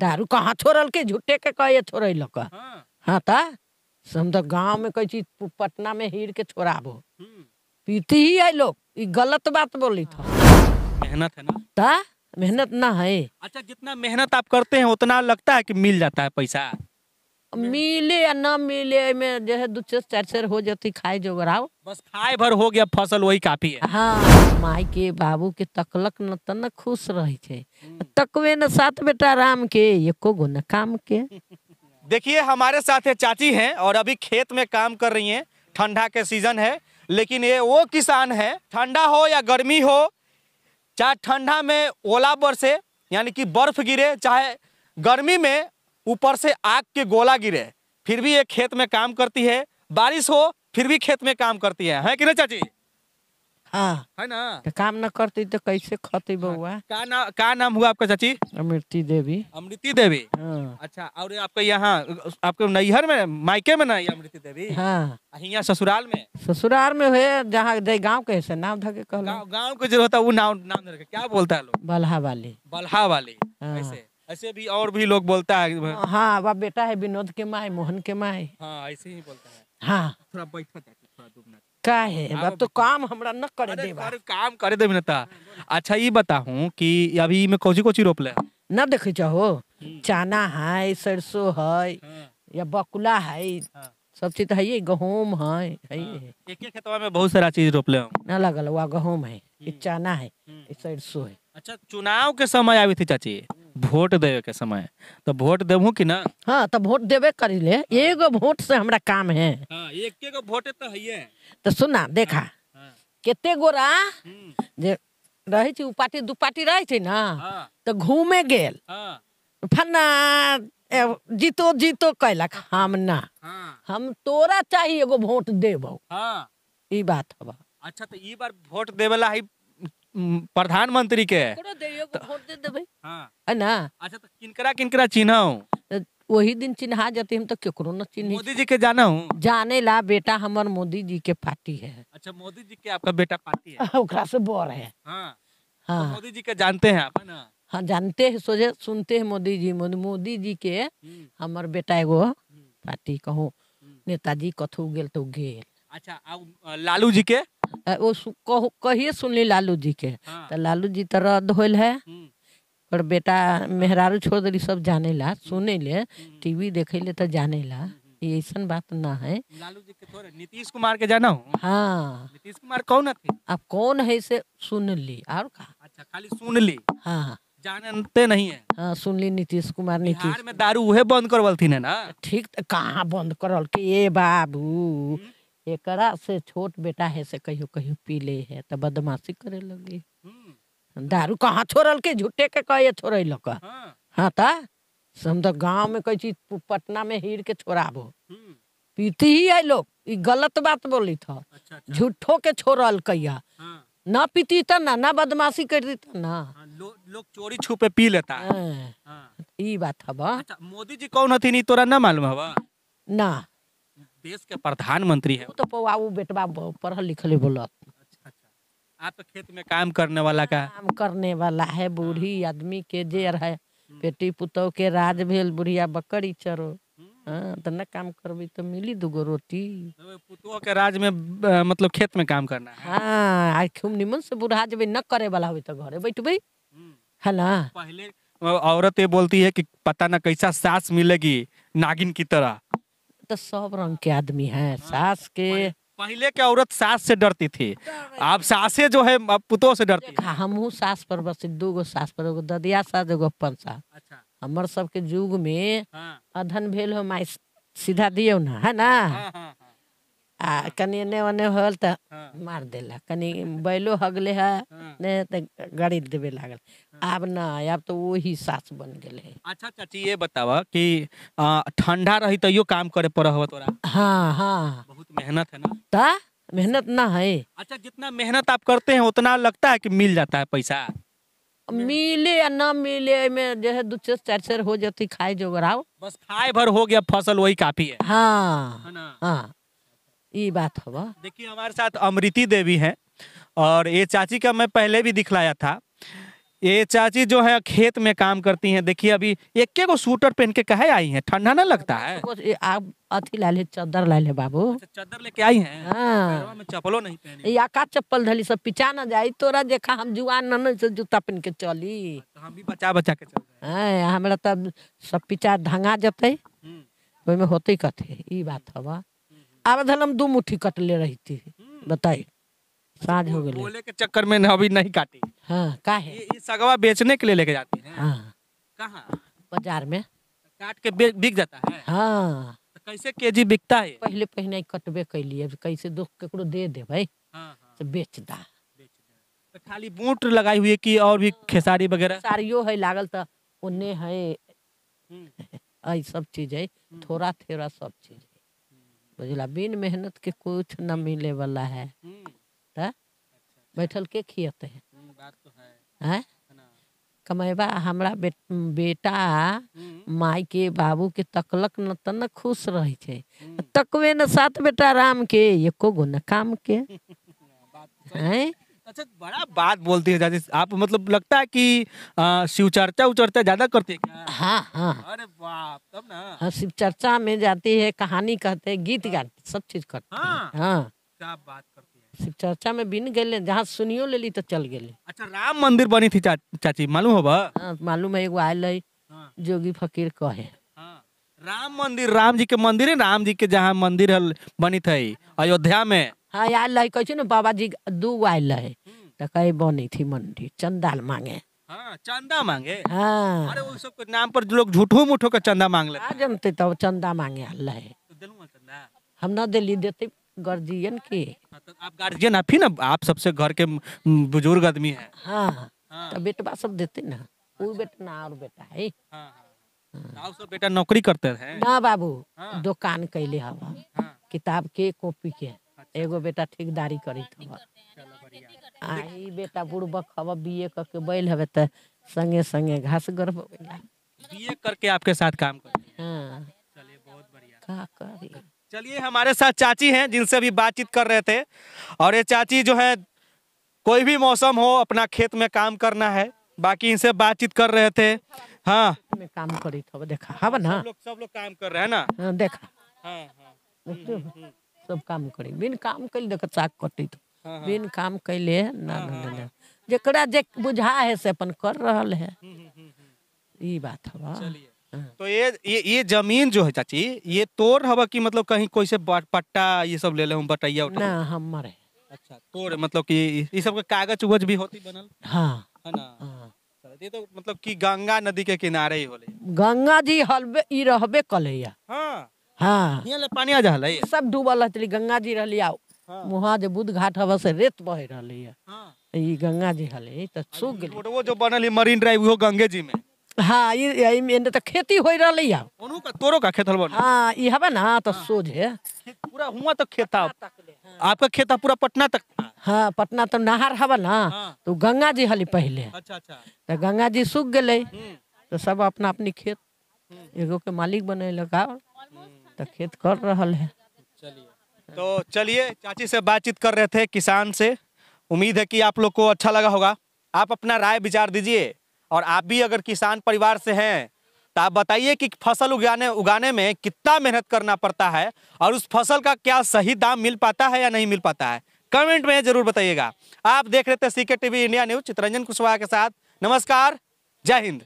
दारू कहाँ थोड़ल के झूठे के कहे थोड़ल का हाँ।, हाँ ता हम तो गाँव में कहे चीज पटना में हीर के छोड़ाबो पीती ही है लोग ये गलत बात बोली था हाँ। मेहनत है ना ता मेहनत ना है अच्छा जितना मेहनत आप करते हैं उतना लगता है कि मिल जाता है पैसा हम्म। मिले या ना मिले में जो है दूचे चार चार हो जाती खाए जो बराव बस खाए भर हो गया फसल वही काफी है हाँ माई के बाबू के तकलक न तो न खुश रहे थे हम्म। तकवे न सात बेटा राम के एको गो न काम के देखिए हमारे साथ है चाची हैं और अभी खेत में काम कर रही हैं ठंडा के सीजन है लेकिन ये वो किसान है ठंडा हो या गर्मी हो चाहे ठंडा में ओला बरसे यानी कि बर्फ गिरे चाहे गर्मी में ऊपर से आग के गोला गिरे फिर भी ये खेत में काम करती है बारिश हो फिर भी खेत में काम करती है है कि नहीं चाची हाँ है ना तो काम ना करती तो कैसे खाती हाँ। बउआ का, ना, का नाम हुआ आपका चाची अमृति देवी अमृति देवी हाँ। अच्छा और आपके यहाँ आपके नैहर में मायके में ना अमृति देवी हाँ यहाँ ससुराल में ससुराल में हुए जहाँ गांव गाँव के से नाम धके कहला गाँव के जो होता है वो नाम नाम क्या बोलता है लोग बल्हा वाली बल्हा वाली हाँ। ऐसे ऐसे भी और भी लोग बोलता है हाँ वह हाँ, बेटा है विनोद के माए मोहन के माए हाँ ऐसे ही बोलता है हाँ थोड़ा बैठा का है अब तो काम हमरा न करे दे कर, काम करे दे नता अच्छा ये बताऊं कि अभी में कोची कोची रोप ले न देखे चाहो हम्म। चना है सरसों है हाँ। या बकुला है हाँ। सब चीज तो है ये गहूम है है एक एक खेतवा में बहुत सारा चीज रोपले हम न लगल वा गहूम है ये हम्म। चना है हम्म। ये सरसों है अच्छा चुनाव के समय आवे थे चाची वोट देवे के समय तो वोट देव कि ना हाँ तो वोट देवे कर ले एगो वोट से हमरा काम है हाँ, एक गो वोट तो है तो सुना देखा हाँ, हाँ। केते गोरा जे रहे छे पार्टी दू पार्टी रहे छे ना हाँ। तो घूमे गेल हाँ। फन्ना जीतो जीतो कैलक हम ना हाँ। हम तोरा चाहिए एगो वोट देबो हाँ। ई बात हवा अच्छा तो ई बार वोट देवला ही प्रधानमंत्री के तो- हाँ। अच्छा, तो किनकरा किनकरा चिन्ह वही दिन चिन्हा जाते हम तो केकरो न चिन्ह मोदी जी के जाना हूँ जाने ला बेटा हमार मोदी जी के पार्टी है अच्छा मोदी जी के आपका बेटा पार्टी है हाँ, ओकरा से बोर है हाँ, हाँ। तो मोदी जी के जानते हैं आप ना हाँ जानते हैं सोचे सुनते हैं मोदी जी मोदी जी के हमार हम्म। बेटा एगो हम्म। पार्टी कहूँ हम्म। नेताजी कथु गेल तो गेल अच्छा लालू जी के वो कहिए सुनली लालू जी के हाँ। तो लालू जी तो रद्द हो पर बेटा मेहरारू छोड़ दिली सब जाने ला सुने ले टीवी देखे ले तो जाने ला ये ऐसा बात ना है लालू जी के थोड़े नीतीश कुमार के जाना हूँ हाँ नीतीश कुमार कौन थे अब कौन है इसे सुन ली और का अच्छा खाली सुन ली हाँ, हाँ जानते नहीं है हाँ सुन ली नीतीश कुमार नीतीश में दारू वह बंद करवल थी ना ठीक कहाँ बंद करल के ये बाबू एकरा से छोट बेटा है से कहियो कहियो पी ले है तो बदमाशी करे लगे हम्म। दारू कहाँ छोड़ल के झूठे के कहे छोड़े का हाँ, हाँ तो हम तो गाँव में कही चीज पटना में हीर के छोड़ाबो हम्म। पीती ही है लोग ई गलत बात बोली था अच्छा, अच्छा। झूठो के छोड़ल कैया हाँ। ना पीती तो ना ना बदमाशी करती तो ना हाँ, लोग लो चोरी छुपे पी लेता ई बात हवा अच्छा, मोदी जी कौन हथिन तोरा ना मालूम हवा ना देश के प्रधानमंत्री है तो बेटवा पढ़ल लिखल बोला अच्छा, अच्छा आप खेत में काम करने वाला का काम करने वाला है बूढ़ी हाँ। आदमी के हाँ। जेर है बेटी हम्म। पुतौ के राज भेल बुढ़िया बकरी चरो हम्म। हाँ तो ना काम करबी तो मिली दूगो रोटी पुतौ के राज में मतलब खेत में काम करना है हाँ खूब निमन से बुढ़ा जब न करे वाला हुई तो घरे बैठबे है हम्म। ना पहले औरत ये बोलती है कि पता ना कैसा सास मिलेगी नागिन की तरह तो सब रंग के आदमी है हाँ। सास के पहले के औरत सास से डरती थी हाँ। अब सासे जो है पुतो से डरती हम सास पर बस दू गो सास पर ददिया सास एगो अपन सास अच्छा हमार सबके युग में हाँ। अधन भेल हो माई सीधा दियो ना है ना आ कनी एने ओने होल त मार देला कनी बैलो हगले है ने त गाड़ी देबे लागल आब ना आब तो वही सास बन गेल है अच्छा चाची ये बतावा कि ठंडा रही त यो काम करे पर हो तोरा हां हां बहुत मेहनत है ना त मेहनत ना है अच्छा जितना मेहनत आप करते हैं उतना लगता है कि मिल जाता है पैसा मिले या ना मिले में जो है दो चार चार चार हो जाती खाए जोगराव बस खाए भर हो गया फसल वही काफी है हाँ, हाँ। ये बात हो देखिए हमारे साथ अमृति देवी हैं और ये चाची का मैं पहले भी दिखलाया था ये चाची जो है खेत में काम करती हैं देखिए अभी एक को सूटर पहन के कहे आई हैं ठंडा ना लगता है आप अथी ला ले चादर ला ले बाबू चादर अच्छा, लेके आई हैं हाँ। चप्पलो नहीं पहनी या का चप्पल धली सब पिचा ना जाई तोरा देखा हम जुआन न से जूता पहन के चली तो हम भी बचा बचा के चल रहे हाँ, हमरा तब सब पिचा धंगा जतई हम्म। ओइमे होतई कथे ई बात हवा अब धलम दो मुट्ठी कट ले रही थी हम्म। बताए तो साझ हो गई बोले के चक्कर में अभी नहीं काटी हाँ का है सगवा बेचने के लिए लेके जाती है हाँ कहाँ बाजार में काट के बिक जाता है हाँ तो कैसे केजी बिकता है पहले पहले कटबे कर लिए कैसे दो ककड़ो दे दे भाई हाँ, हाँ। तो बेच दा तो खाली बूट लगाई हुई की और भी हाँ। खेसारी वगैरह सारियो है लागल तो उन्हें है हम्म। सब चीज है हम्म। थोड़ा थोड़ा सब चीज बुझला बिन मेहनत के कुछ न मिले वाला है हम्म। अच्छा, अच्छा। बैठल के खियते है, हम्म, तो है? कमेबा हमारा बे, बेटा हम्म। माई के बाबू के तकलक न त न खुश रहे छे तकवे न सात बेटा राम के एको गो न काम के तो हैं अच्छा बड़ा बात बोलती है आप मतलब लगता है कि शिव चर्चा उचर्चा ज्यादा करते हैं हाँ हाँ अरे बाप तब ना हाँ शिव चर्चा में जाती है कहानी कहते हैं गीत हाँ। गाते सब चीज करते हाँ, हाँ। क्या बात करते हैं शिव चर्चा में बिन गए जहाँ सुनियो ले ली तो चल गए अच्छा राम मंदिर बनी थी चा, चाची मालूम होबा हाँ, मालूम है एगो आयल है हाँ। जोगी फकीर कहे हाँ। राम मंदिर राम जी के मंदिर है राम जी के जहाँ मंदिर बनी थी अयोध्या में हाँ आयल है कैसे बाबा जी दू गो आयल है कहे बनी थी मंडी चंदाल मांगे चंदा मांगे अरे वो सब नाम पर लोग झूठो मूठो का चंदा मांग लेते हैं जमते चंदा मांगे अल्लाह है हम ना दिल्ली देते गार्जियन के तो आप गार्जियन आप ही ना आप सबसे घर के बुजुर्ग आदमी है हाँ, हाँ। तो बेटवा सब देते ना वो बेटा ना और बेटा है हाँ। सब बेटा नौकरी करते हैं ना बाबू दुकान कैले हवा किताब के कॉपी के हाँ। एगो बेटा ठेकेदारी करी था आ ई बेटा बुड़बक हवा बीए करके बैल हवे तो संगे संगे घास मतलब बीए करके आपके साथ काम कर हाँ। चलिए हमारे साथ चाची हैं जिनसे अभी बातचीत कर रहे थे और ये चाची जो है कोई भी मौसम हो अपना खेत में काम करना है बाकी इनसे बातचीत कर रहे थे हाँ में काम करी था देखा हाँ ना सब लोग सब लोग काम कर रहे हैं ना हाँ, देखा हाँ हाँ, हाँ हम्म, हम्म, हम्म। सब काम करे बिन काम कर देख चाक तो हाँ, हाँ। बिन काम कैले ना हाँ, ना जकड़ा जे बुझा है से अपन कर रहल है हम्म, हम्म, हम्म, ई बात हवा तो ये ये ये जमीन जो है चाची ये तोर हवा की मतलब कहीं कोई से पट्टा ये सब ले ले हम बटैया उठा ना हमर है अच्छा तोर मतलब कि ये सब का कागज उगज भी होती बनल हां है ना ये तो मतलब कि गंगा नदी के किनारे ही होले गंगा जी हलबे ई रहबे कलैया हां हाँ यहाँ सब डूबल रहती गंगा जी रही आओ वहाँ जो बुद्ध घाट हवा से रेत बह रही है हाँ। गंगा जी हल तो जो बनल मरीन ड्राइव वो गंगे जी में हाँ तो खेती हो रही है ओनू का खेत हाँ ये ना तो सोझे पूरा हुआ तो खेत हाँ। आपका खेत पूरा पटना तक हाँ पटना हाँ। तो नहर हवा ना तो गंगा जी हली पहले अच्छा अच्छा तो गंगा जी सूख गए हम्म। तो सब अपना अपनी खेत हम्म। एगो के मालिक बने लगा तो खेत कर रहा है तो चलिए चाची से बातचीत कर रहे थे किसान से उम्मीद है कि आप लोग को अच्छा लगा होगा आप अपना राय विचार दीजिए और आप भी अगर किसान परिवार से हैं तो आप बताइए कि फसल उगाने उगाने में कितना मेहनत करना पड़ता है और उस फसल का क्या सही दाम मिल पाता है या नहीं मिल पाता है कमेंट में जरूर बताइएगा आप देख रहे थे CK TV India news Chitranjan Kushwaha के साथ नमस्कार जय हिंद